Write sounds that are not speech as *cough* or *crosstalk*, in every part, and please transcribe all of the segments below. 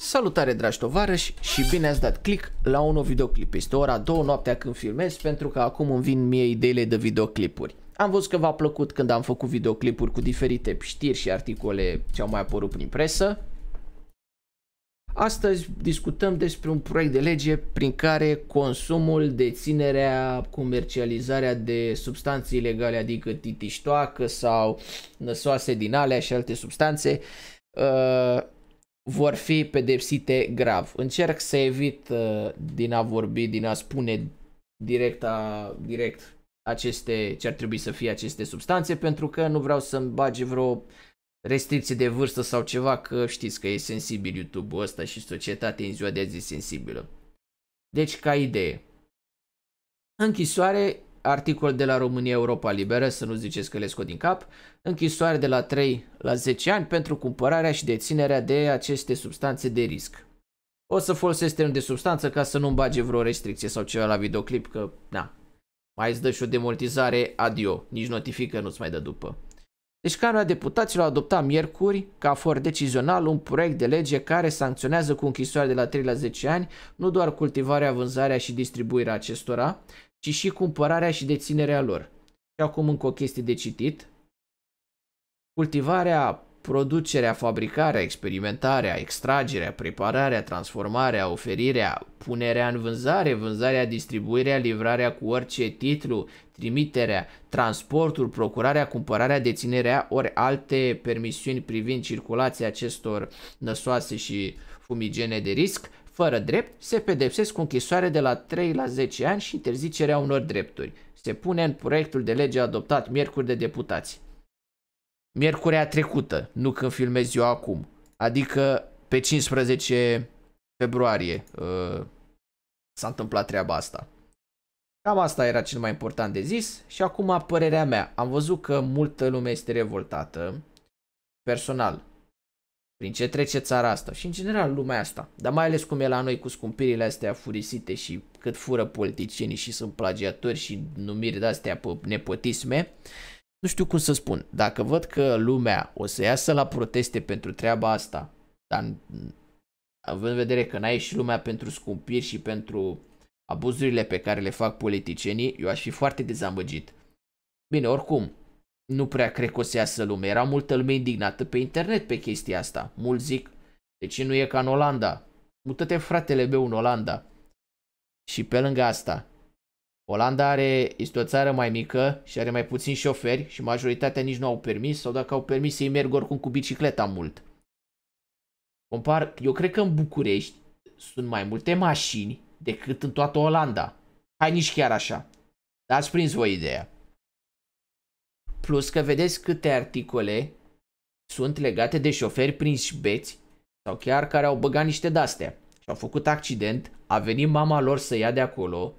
Salutare dragi tovarăși și bine ați dat click la un nou videoclip. Este ora 2 noaptea când filmez pentru că acum îmi vin mie ideile de videoclipuri. Am văzut că v-a plăcut când am făcut videoclipuri cu diferite știri și articole ce au mai apărut prin presă. Astăzi discutăm despre un proiect de lege prin care consumul, deținerea, comercializarea de substanțe ilegale, adică titiștoacă sau năsoase din alea și alte substanțe, uh, vor fi pedepsite grav. Încerc să evit uh, din a vorbi, din a spune direct, a, direct aceste, ce ar trebui să fie aceste substanțe, pentru că nu vreau să-mi bage vreo restricție de vârstă sau ceva, că știți că e sensibil YouTube-ul ăsta și societatea în ziua de azi e sensibilă. Deci, ca idee, închisoare articol de la România Europa Liberă, să nu ziceți că le scot din cap, închisoare de la 3 la 10 ani pentru cumpărarea și deținerea de aceste substanțe de risc. O să folosesc termen de substanță ca să nu-mi bage vreo restricție sau ceva la videoclip, că, na, mai îți dă și o demortizare, adio, nici notifică nu-ți mai dă după. Deci Camera Deputaților a adoptat miercuri, ca for decizional, un proiect de lege care sancționează cu închisoare de la 3 la 10 ani nu doar cultivarea, vânzarea și distribuirea acestora, ci și cumpărarea și deținerea lor. Și acum încă o chestie de citit. Cultivarea, producerea, fabricarea, experimentarea, extragerea, prepararea, transformarea, oferirea, punerea în vânzare, vânzarea, distribuirea, livrarea cu orice titlu, trimiterea, transportul, procurarea, cumpărarea, deținerea, ori alte permisiuni privind circulația acestor năsoase și fumigene de risc, fără drept, se pedepsesc cu închisoare de la 3 la 10 ani și interzicerea unor drepturi. Se pune în proiectul de lege adoptat miercuri de deputați. Miercurea trecută, nu când filmez eu acum. Adică pe 15 februarie uh, s-a întâmplat treaba asta. Cam asta era cel mai important de zis și acum părerea mea. Am văzut că multă lume este revoltată. Personal, prin ce trece țara asta și în general lumea asta. Dar mai ales cum e la noi cu scumpirile astea furisite și cât fură politicienii și sunt plagiatori și numiri de-astea pe nepotisme, nu știu cum să spun. Dacă văd că lumea o să iasă la proteste pentru treaba asta, dar având în vedere că n-a ieșit lumea pentru scumpiri și pentru abuzurile pe care le fac politicienii, eu aș fi foarte dezamăgit. Bine, oricum, nu prea cred că o să iasă lume. Era multă lume indignată pe internet pe chestia asta. Mulți zic, de ce nu e ca în Olanda? Mută-te fratele meu în Olanda. Și pe lângă asta, Olanda are, este o țară mai mică și are mai puțini șoferi și majoritatea nici nu au permis sau dacă au permis ei merg oricum cu bicicleta mult. Compar, eu cred că în București sunt mai multe mașini decât în toată Olanda. Hai nici chiar așa. Dar ați prins voi ideea. Plus că vedeți câte articole sunt legate de șoferi prin șbeți sau chiar care au băgat niște dastea și au făcut accident, a venit mama lor să ia de acolo,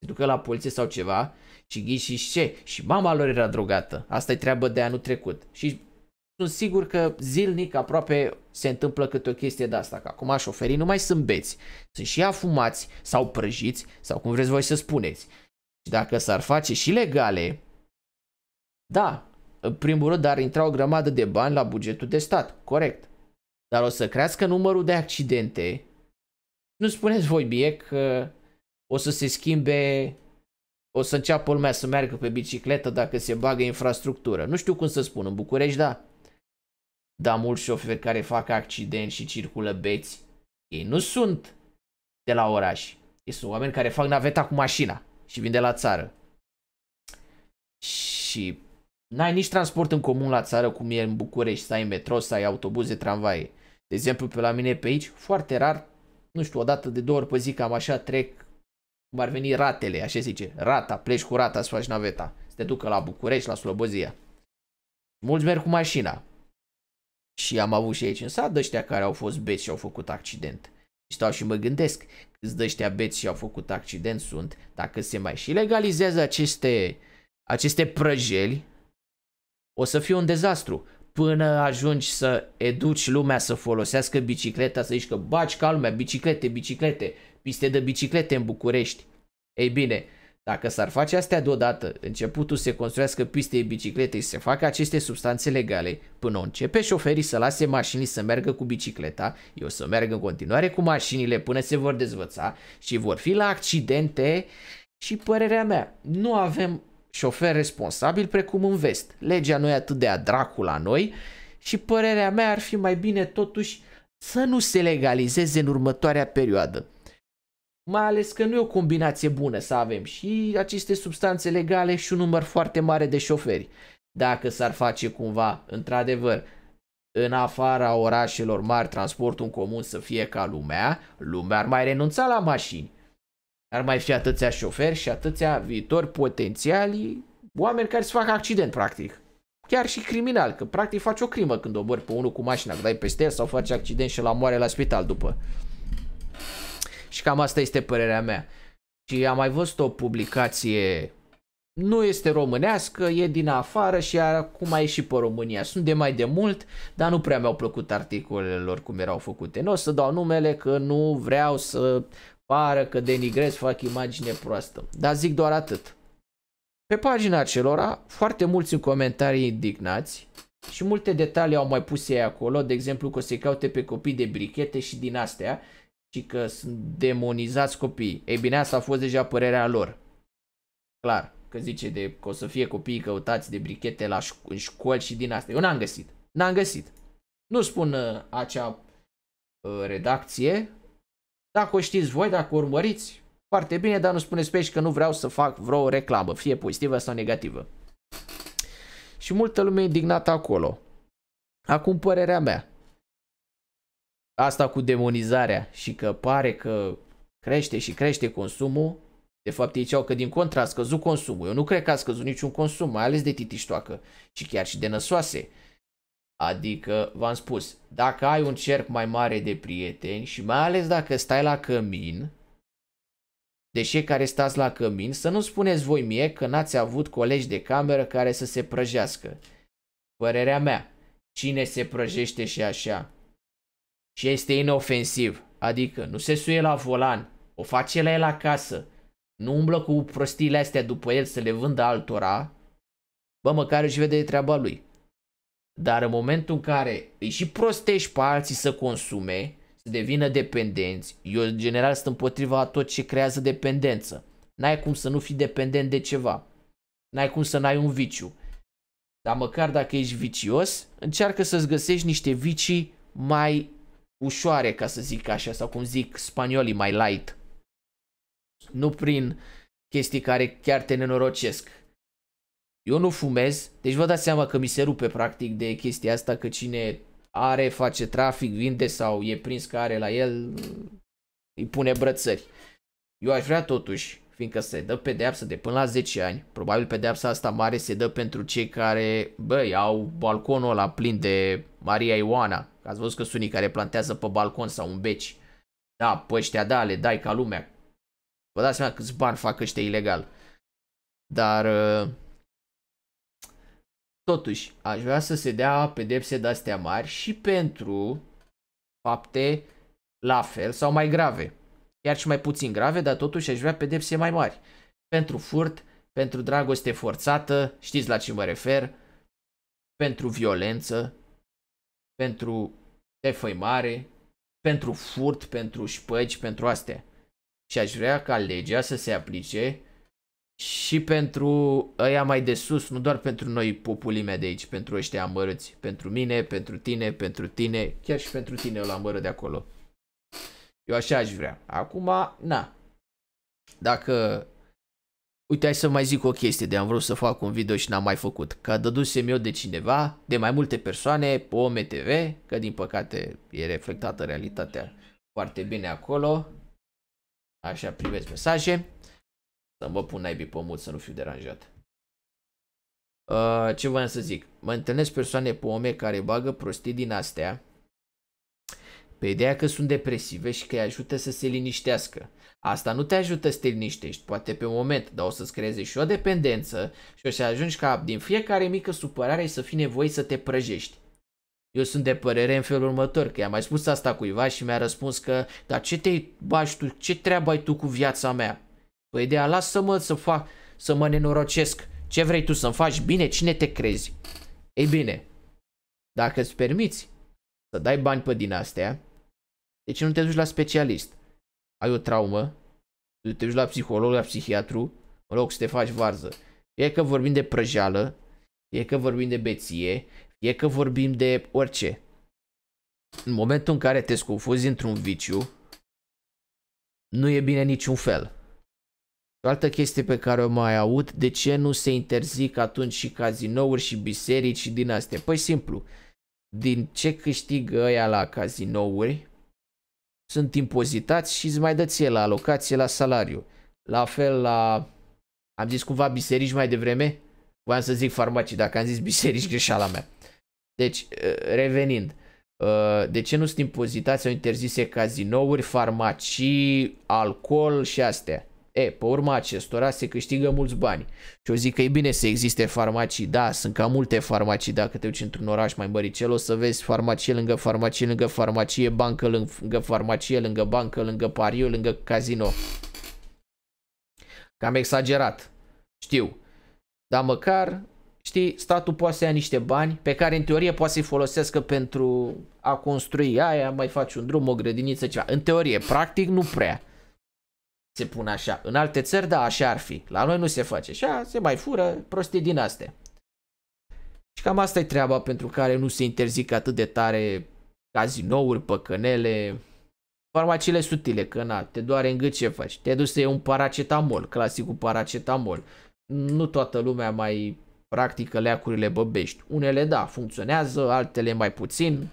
se ducă la poliție sau ceva și ghiși ce? Și mama lor era drogată. Asta e treabă de anul trecut. Și sunt sigur că zilnic aproape se întâmplă câte o chestie de asta, că acum șoferii nu mai sunt beți, sunt și afumați sau prăjiți sau cum vreți voi să spuneți. Și dacă s-ar face și legale da, în primul rând ar intra o grămadă de bani la bugetul de stat, corect. Dar o să crească numărul de accidente. Nu spuneți voi bie că o să se schimbe, o să înceapă lumea să meargă pe bicicletă dacă se bagă infrastructură. Nu știu cum să spun, în București da. Dar mulți șoferi care fac accident și circulă beți, ei nu sunt de la oraș. Ei sunt oameni care fac naveta cu mașina și vin de la țară. Și N-ai nici transport în comun la țară cum e în București, să ai metro, să ai autobuze, tramvai. De exemplu, pe la mine pe aici, foarte rar, nu știu, o dată de două ori pe zi cam așa trec, cum ar veni ratele, așa zice, rata, pleci cu rata să faci naveta, să te ducă la București, la Slobozia. Mulți merg cu mașina. Și am avut și aici în sat ăștia care au fost beți și au făcut accident. Și stau și mă gândesc, câți ăștia beți și au făcut accident sunt, dacă se mai și legalizează aceste, aceste prăjeli, o să fie un dezastru până ajungi să educi lumea să folosească bicicleta, să zici că baci ca lumea, biciclete, biciclete, piste de biciclete în București. Ei bine, dacă s-ar face astea deodată, începutul se construiască piste de biciclete și se facă aceste substanțe legale, până o începe șoferii să lase mașinii să meargă cu bicicleta, eu să merg în continuare cu mașinile până se vor dezvăța și vor fi la accidente și părerea mea, nu avem șofer responsabil precum în vest. Legea nu e atât de a dracu la noi și părerea mea ar fi mai bine totuși să nu se legalizeze în următoarea perioadă. Mai ales că nu e o combinație bună să avem și aceste substanțe legale și un număr foarte mare de șoferi. Dacă s-ar face cumva, într-adevăr, în afara orașelor mari transportul în comun să fie ca lumea, lumea ar mai renunța la mașini. Ar mai fi atâția șoferi și atâția viitori potențiali oameni care să facă accident, practic. Chiar și criminal, că practic faci o crimă când obori pe unul cu mașina, când dai peste el sau faci accident și la moare la spital după. Și cam asta este părerea mea. Și am mai văzut o publicație, nu este românească, e din afară și acum a ieșit pe România. Sunt de mai de mult, dar nu prea mi-au plăcut articolele lor cum erau făcute. Nu o să dau numele că nu vreau să pară că denigrez, fac imagine proastă. Dar zic doar atât. Pe pagina acelora, foarte mulți în comentarii indignați și multe detalii au mai pus ei acolo, de exemplu că se caute pe copii de brichete și din astea și că sunt demonizați copiii. Ei bine, asta a fost deja părerea lor. Clar, că zice de, că o să fie copiii căutați de brichete la șco- în școli și din astea. Eu n-am găsit, n-am găsit. Nu spun uh, acea uh, redacție, dacă o știți voi, dacă o urmăriți, foarte bine, dar nu spuneți pe aici că nu vreau să fac vreo reclamă, fie pozitivă sau negativă. Și multă lume indignată acolo. Acum părerea mea. Asta cu demonizarea și că pare că crește și crește consumul, de fapt, ei ziceau că din contra a scăzut consumul. Eu nu cred că a scăzut niciun consum, mai ales de titiștoacă și chiar și de năsoase. Adică, v-am spus, dacă ai un cerc mai mare de prieteni și mai ales dacă stai la cămin, de cei care stați la cămin, să nu spuneți voi mie că n-ați avut colegi de cameră care să se prăjească. Părerea mea, cine se prăjește și așa și este inofensiv, adică nu se suie la volan, o face la el acasă, nu umblă cu prostiile astea după el să le vândă altora, bă, măcar își vede treaba lui. Dar în momentul în care îi și prostești pe alții să consume, să devină dependenți, eu în general sunt împotriva a tot ce creează dependență. N-ai cum să nu fii dependent de ceva. N-ai cum să n-ai un viciu. Dar măcar dacă ești vicios, încearcă să-ți găsești niște vicii mai ușoare, ca să zic așa, sau cum zic spaniolii, mai light. Nu prin chestii care chiar te nenorocesc. Eu nu fumez, deci vă dați seama că mi se rupe practic de chestia asta că cine are, face trafic, vinde sau e prins că are la el, îi pune brățări. Eu aș vrea totuși, fiindcă se dă pedeapsă de până la 10 ani, probabil pedeapsa asta mare se dă pentru cei care, băi, au balconul ăla plin de Maria Ioana. Ați văzut că sunt care plantează pe balcon sau un beci. Da, pe ăștia da, le dai ca lumea. Vă dați seama câți bani fac ăștia ilegal. Dar... Uh Totuși, aș vrea să se dea pedepse de-astea mari și pentru fapte la fel sau mai grave. Chiar și mai puțin grave, dar totuși aș vrea pedepse mai mari. Pentru furt, pentru dragoste forțată, știți la ce mă refer, pentru violență, pentru defăimare, pentru furt, pentru șpăci, pentru astea. Și aș vrea ca legea să se aplice și pentru ăia mai de sus, nu doar pentru noi populimea de aici, pentru ăștia amărâți, pentru mine, pentru tine, pentru tine, chiar și pentru tine îl amără de acolo. Eu așa aș vrea. Acum, na. Dacă... Uite, hai să mai zic o chestie de am vrut să fac un video și n-am mai făcut. Că dădusem eu de cineva, de mai multe persoane, pe OMTV, că din păcate e reflectată realitatea foarte bine acolo. Așa primesc mesaje. Să mă pun naibii pe mult să nu fiu deranjat. Uh, ce voiam să zic? Mă întâlnesc persoane pe ome care bagă prostii din astea pe ideea că sunt depresive și că îi ajută să se liniștească. Asta nu te ajută să te liniștești, poate pe moment, dar o să-ți creeze și o dependență și o să ajungi ca din fiecare mică supărare să fii nevoie să te prăjești. Eu sunt de părere în felul următor, că i-am mai spus asta cuiva și mi-a răspuns că, dar ce te bași tu, ce treabă ai tu cu viața mea? Păi de lasă-mă să fac, să mă nenorocesc. Ce vrei tu să-mi faci bine? Cine te crezi? Ei bine, dacă îți permiți să dai bani pe din astea, de deci ce nu te duci la specialist? Ai o traumă, te duci la psiholog, la psihiatru, în loc să te faci varză. E că vorbim de prăjeală, e că vorbim de beție, e că vorbim de orice. În momentul în care te scufuzi într-un viciu, nu e bine niciun fel. O altă chestie pe care o mai aud, de ce nu se interzic atunci și cazinouri și biserici și din astea? Păi simplu, din ce câștigă ăia la cazinouri, sunt impozitați și îți mai dă ție la alocație, la salariu. La fel la, am zis cumva biserici mai devreme, voiam să zic farmacii, dacă am zis biserici, *laughs* greșeala mea. Deci, ă, revenind, ă, de ce nu sunt impozitați sau interzise cazinouri, farmacii, alcool și astea? E, pe urma acestora se câștigă mulți bani. Și eu zic că e bine să existe farmacii, da, sunt cam multe farmacii, dacă te uci într-un oraș mai măricel, o să vezi farmacie lângă farmacie, lângă farmacie, bancă lângă farmacie, lângă bancă, lângă pariu, lângă casino. Cam exagerat, știu. Dar măcar, știi, statul poate să ia niște bani pe care în teorie poate să-i folosească pentru a construi aia, mai faci un drum, o grădiniță, ceva. În teorie, practic nu prea se pun așa. În alte țări, da, așa ar fi. La noi nu se face așa, se mai fură prostii din astea. Și cam asta e treaba pentru care nu se interzic atât de tare cazinouri, păcănele, farmaciile sutile, că na, te doare în gât ce faci. Te duci să iei un paracetamol, clasicul paracetamol. Nu toată lumea mai practică leacurile băbești. Unele da, funcționează, altele mai puțin,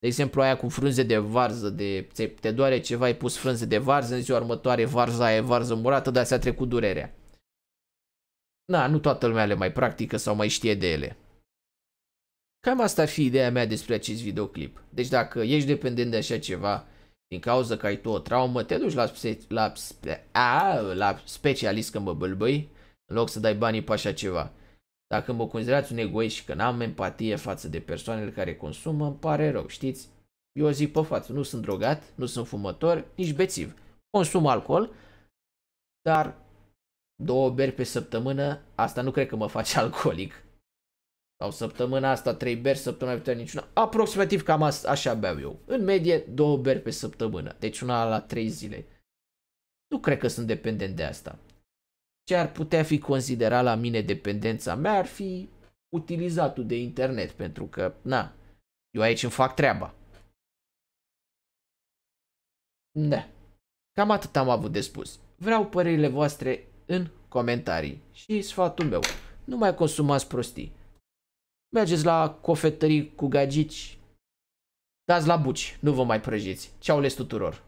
de exemplu, aia cu frunze de varză, de, te doare ceva, ai pus frunze de varză, în ziua următoare varza e varză murată, dar s-a trecut durerea. Na, nu toată lumea le mai practică sau mai știe de ele. Cam asta ar fi ideea mea despre acest videoclip. Deci dacă ești dependent de așa ceva, din cauza că ai tu o traumă, te duci la, la, a, la specialist când mă bâlbâi, în loc să dai banii pe așa ceva. Dacă mă considerați un egoist și că n-am empatie față de persoanele care consumă, îmi pare rău, știți? Eu zic pe față, nu sunt drogat, nu sunt fumător, nici bețiv. Consum alcool, dar două beri pe săptămână, asta nu cred că mă face *laughs* alcoolic. Sau săptămâna asta trei beri, săptămâna viitoare niciuna. Aproximativ cam asta, așa beau eu. În medie două beri pe săptămână, deci una la trei zile. Nu cred că sunt dependent de asta. Ce ar putea fi considerat la mine dependența mea ar fi utilizatul de internet, pentru că, na, eu aici îmi fac treaba. Da. Cam atât am avut de spus. Vreau părerile voastre în comentarii și sfatul meu. Nu mai consumați prostii. Mergeți la cofetării cu gagici. Dați la buci, nu vă mai prăjiți. Ceau les tuturor!